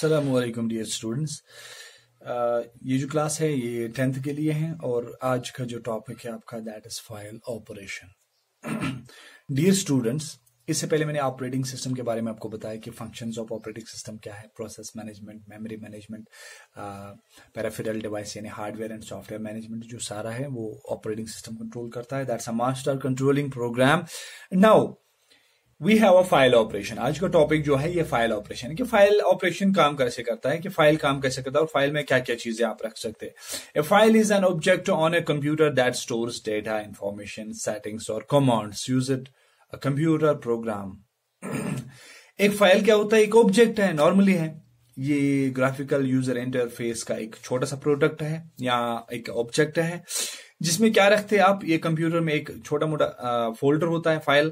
सलामकुम dear students ये जो क्लास है ये टेंथ के लिए है और आज का जो टॉपिक है आपका that is file operation dear students इससे पहले मैंने ऑपरेटिंग सिस्टम के बारे में आपको बताया कि फंक्शंस ऑफ ऑपरेटिंग सिस्टम क्या है process management memory management peripheral device यानी हार्डवेयर एंड सॉफ्टवेयर मैनेजमेंट जो सारा है वो ऑपरेटिंग सिस्टम कंट्रोल करता है that's a master controlling program now we have a file operation आज का टॉपिक जो है ये फाइल ऑपरेशन कि फाइल ऑपरेशन काम कैसे करता है कि फाइल काम कैसे करता है और फाइल में क्या क्या चीजें आप रख सकते हैं file is an object on a computer that stores data information settings और commands use it a computer program एक फाइल क्या होता है एक ऑब्जेक्ट है नॉर्मली है ये ग्राफिकल यूजर इंटरफेस का एक छोटा सा प्रोडक्ट है या एक ऑब्जेक्ट है जिसमें क्या रखते हैं आप ये कंप्यूटर में एक छोटा मोटा फोल्डर होता है फाइल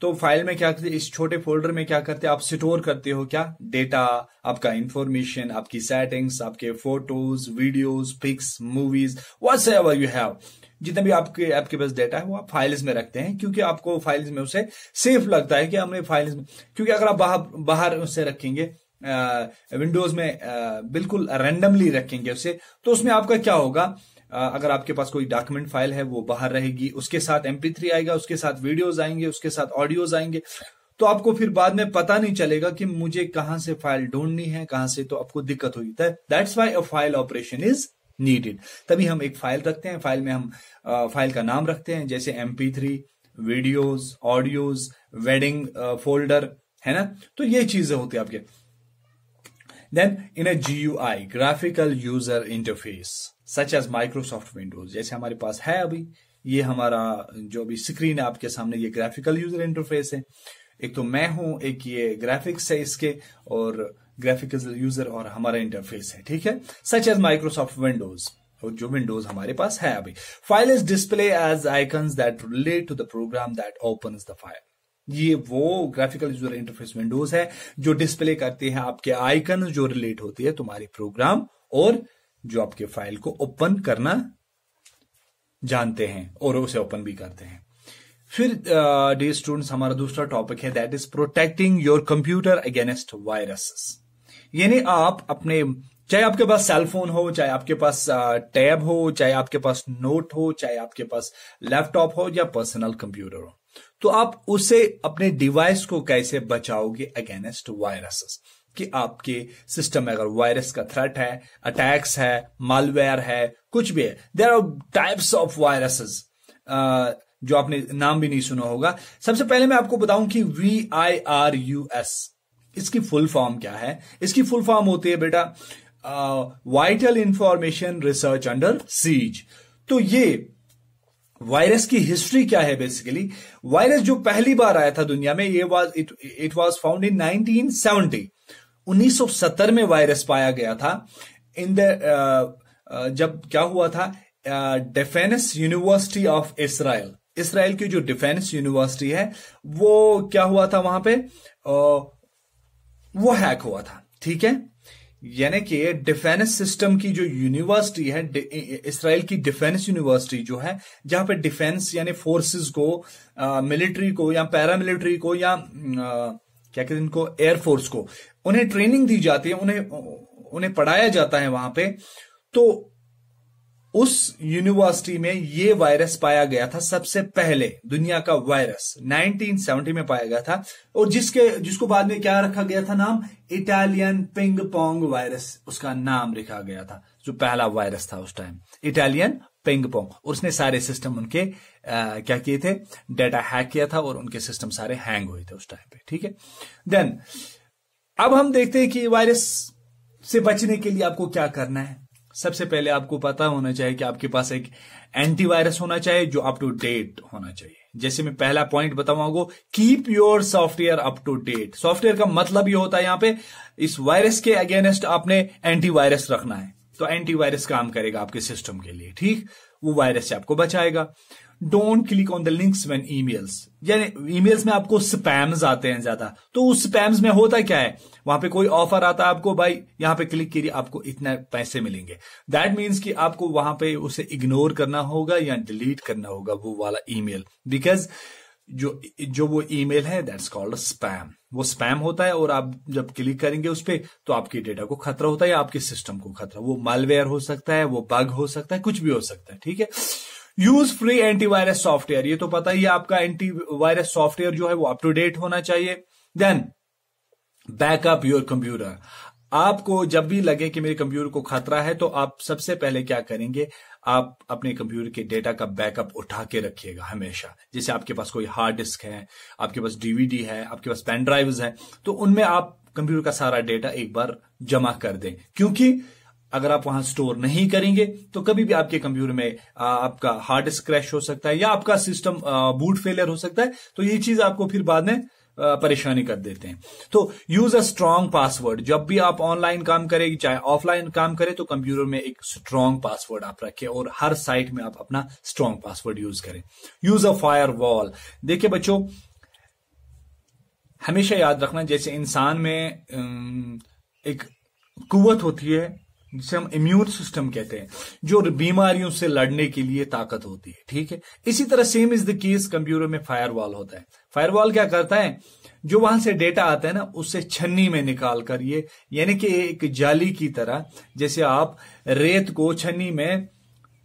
तो फाइल में क्या करते इस छोटे फोल्डर में क्या करते आप स्टोर करते हो क्या डेटा आपका इंफॉर्मेशन आपकी सेटिंग्स आपके photos videos pics movies whatsoever you have जितना भी आपके आपके पास डेटा है वो आप फाइल्स में रखते हैं क्योंकि आपको फाइल्स में उसे सेफ लगता है कि हमने फाइल्स में क्योंकि अगर आप बाहर बाहर उसे रखेंगे विंडोज में आ, बिल्कुल रेंडमली रखेंगे उसे तो उसमें आपका क्या होगा अगर आपके पास कोई डॉक्यूमेंट फाइल है वो बाहर रहेगी उसके साथ एमपी थ्री आएगा उसके साथ वीडियोज आएंगे उसके साथ ऑडियोज आएंगे तो आपको फिर बाद में पता नहीं चलेगा कि मुझे कहां से फाइल ढूंढनी है कहां से तो आपको दिक्कत होगी that's why a file operation is needed तभी हम एक फाइल रखते हैं फाइल में हम फाइल का नाम रखते हैं जैसे MP three videos audios wedding folder है ना तो ये चीजें होती है आपके then in a I graphical user interface such as Microsoft Windows जैसे हमारे पास है अभी ये हमारा जो भी स्क्रीन है आपके सामने ये ग्राफिकल यूजर इंटरफेस है एक तो मैं हूं एक ये ग्राफिक्स है इसके और ग्राफिकल यूजर और हमारा इंटरफेस है ठीक है सच एज माइक्रोसॉफ्ट विंडोज और जो विंडोज हमारे पास है अभी file is display as icon that relate to the program that open the file ये वो ग्राफिकल यूजर इंटरफेस विंडोज है जो डिस्प्ले करती है आपके आइकन जो रिलेट होती है तुम्हारे प्रोग्राम और जो आपके फाइल को ओपन करना जानते हैं और उसे ओपन भी करते हैं फिर डे स्टूडेंट्स हमारा दूसरा टॉपिक है that is protecting your computer against viruses यानी आप अपने चाहे आपके पास सेलफोन हो चाहे आपके पास टैब हो चाहे आपके पास नोट हो चाहे आपके पास लैपटॉप हो या पर्सनल कंप्यूटर हो तो आप उसे अपने डिवाइस को कैसे बचाओगे अगेंस्ट वायरसेस कि आपके सिस्टम में अगर वायरस का थ्रेट है अटैक्स है मालवेयर है कुछ भी है there are types of viruses जो आपने नाम भी नहीं सुना होगा सबसे पहले मैं आपको बताऊं कि V I R U S इसकी फुल फॉर्म क्या है इसकी फुल फॉर्म होती है बेटा vital information research under siege तो ये वायरस की हिस्ट्री क्या है बेसिकली वायरस जो पहली बार आया था दुनिया में ये was it it was found in 1970 1970 में वायरस पाया गया था इन द uh, uh, जब क्या हुआ था defence university of Israel Israel की जो डिफेंस यूनिवर्सिटी है वो क्या हुआ था वहां पे uh, वो हैक हुआ था ठीक है यानी कि डिफेंस सिस्टम की जो यूनिवर्सिटी है इसराइल की डिफेंस यूनिवर्सिटी जो है जहां पे डिफेंस यानी फोर्सेस को मिलिट्री को या पैरामिलिट्री को या आ, क्या कहते हैं इनको एयरफोर्स को उन्हें ट्रेनिंग दी जाती है उन्हें उन्हें पढ़ाया जाता है वहां पे तो उस यूनिवर्सिटी में ये वायरस पाया गया था सबसे पहले दुनिया का वायरस 1970 में पाया गया था और जिसके जिसको बाद में क्या रखा गया था नाम इटालियन पिंग पोंग वायरस उसका नाम रखा गया था जो पहला वायरस था उस टाइम इटालियन पेंग पोंग और उसने सारे सिस्टम उनके आ, क्या किए थे डेटा हैक किया था और उनके सिस्टम सारे हैंग हुए थे उस टाइम पे ठीक है देन अब हम देखते हैं कि वायरस से बचने के लिए आपको क्या करना है सबसे पहले आपको पता होना चाहिए कि आपके पास एक एंटीवायरस होना चाहिए जो अप टू डेट होना चाहिए जैसे मैं पहला पॉइंट बताऊंगा keep your software up to date software का मतलब ये होता है यहां पे इस वायरस के अगेंस्ट आपने एंटीवायरस रखना है तो एंटीवायरस काम करेगा आपके सिस्टम के लिए ठीक वो वायरस से आपको बचाएगा don't click on the links e emails यानी ईमेल्स में आपको स्पैम्स आते हैं ज्यादा तो उस स्पैम्स में होता क्या है वहां पे कोई ऑफर आता है आपको भाई यहां पे क्लिक करिए आपको इतना पैसे मिलेंगे दैट मीन्स कि आपको वहां पे उसे इग्नोर करना होगा या डिलीट करना होगा वो वाला ईमेल बिकॉज जो जो वो ईमेल है दैट्स कॉल्ड स्पैम वो स्पैम होता है और आप जब क्लिक करेंगे उस पर तो आपके डेटा को खतरा होता है या आपके सिस्टम को खतरा वो मालवेयर हो सकता है वो बग हो सकता है कुछ भी हो सकता है ठीक है यूज फ्री एंटीवायरस सॉफ्टवेयर ये तो पता ही आपका एंटीवायरस सॉफ्टवेयर जो है वो अप टू डेट होना चाहिए देन बैकअप योर कंप्यूटर आपको जब भी लगे कि मेरे कंप्यूटर को खतरा है तो आप सबसे पहले क्या करेंगे आप अपने कंप्यूटर के डेटा का बैकअप उठा के रखिएगा हमेशा जैसे आपके पास कोई हार्ड डिस्क है आपके पास डीवीडी है आपके पास पेन ड्राइव्स है तो उनमें आप कंप्यूटर का सारा डेटा एक बार जमा कर दें क्योंकि अगर आप वहां स्टोर नहीं करेंगे तो कभी भी आपके कंप्यूटर में आपका हार्ड डिस्क क्रैश हो सकता है या आपका सिस्टम बूट फेलियर हो सकता है तो ये चीज आपको फिर बाद में परेशानी कर देते हैं तो यूज अ स्ट्रांग पासवर्ड जब भी आप ऑनलाइन काम करें चाहे ऑफलाइन काम करें तो कंप्यूटर में एक स्ट्रांग पासवर्ड आप रखें और हर साइट में आप अपना स्ट्रांग पासवर्ड यूज करें यूज अ फायर वॉल देखिए बच्चों हमेशा याद रखना जैसे इंसान में एक कुवत होती है जिसे हम इम्यून सिस्टम कहते हैं जो बीमारियों से लड़ने के लिए ताकत होती है ठीक है इसी तरह same is the case computer में फायरवॉल होता है फायरवॉल क्या करता है जो वहां से डेटा आता है ना उससे छन्नी में निकाल कर ये यानी कि एक जाली की तरह जैसे आप रेत को छन्नी में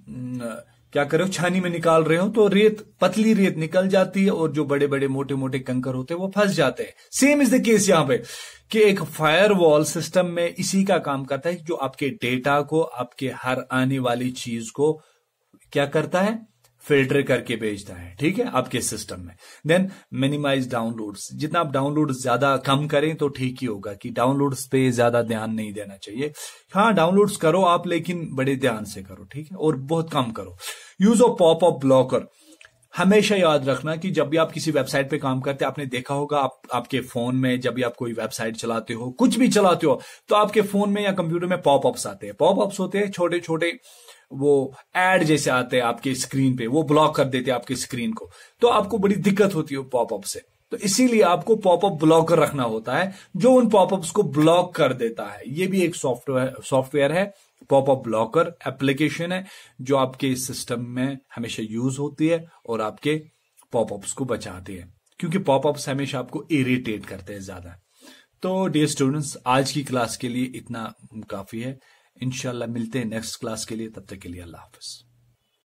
न, क्या कर रहे हो छानी में निकाल रहे हो तो रेत पतली रेत निकल जाती है और जो बड़े बड़े मोटे मोटे कंकर होते हैं वो फंस जाते हैं सेम इज द केस यहां पे कि एक फायरवॉल सिस्टम में इसी का काम करता है जो आपके डेटा को आपके हर आने वाली चीज को क्या करता है फिल्टर करके भेजता है ठीक है आपके सिस्टम में देन मिनिमाइज डाउनलोड्स जितना आप डाउनलोड ज्यादा कम करें तो ठीक ही होगा कि डाउनलोड्स पे ज्यादा ध्यान नहीं देना चाहिए हाँ डाउनलोड्स करो आप लेकिन बड़े ध्यान से करो ठीक है और बहुत कम करो use of pop up blocker हमेशा याद रखना कि जब भी आप किसी वेबसाइट पे काम करते हैं आपने देखा होगा आप आपके फोन में जब भी आप कोई वेबसाइट चलाते हो कुछ भी चलाते हो तो आपके फोन में या कंप्यूटर में पॉप अप्स आते हैं पॉपअप्स होते हैं छोटे छोटे वो एड जैसे आते हैं आपके स्क्रीन पे वो ब्लॉक कर देते हैं आपके स्क्रीन को तो आपको बड़ी दिक्कत होती है पॉपअप से तो इसीलिए आपको पॉपअप ब्लॉकर रखना होता है जो उन पॉपअप्स को ब्लॉक कर देता है ये भी एक सॉफ्टवेयर सॉफ्टवेयर है पॉपअप ब्लॉकर एप्लीकेशन है जो आपके सिस्टम में हमेशा यूज होती है और आपके पॉपअप्स को बचाती है क्योंकि पॉपअप्स हमेशा आपको इरिटेट करते हैं ज्यादा तो डियर स्टूडेंट्स आज की क्लास के लिए इतना काफी है इनशाला मिलते हैं नेक्स्ट क्लास के लिए तब तक के लिए अल्लाह हाफिज़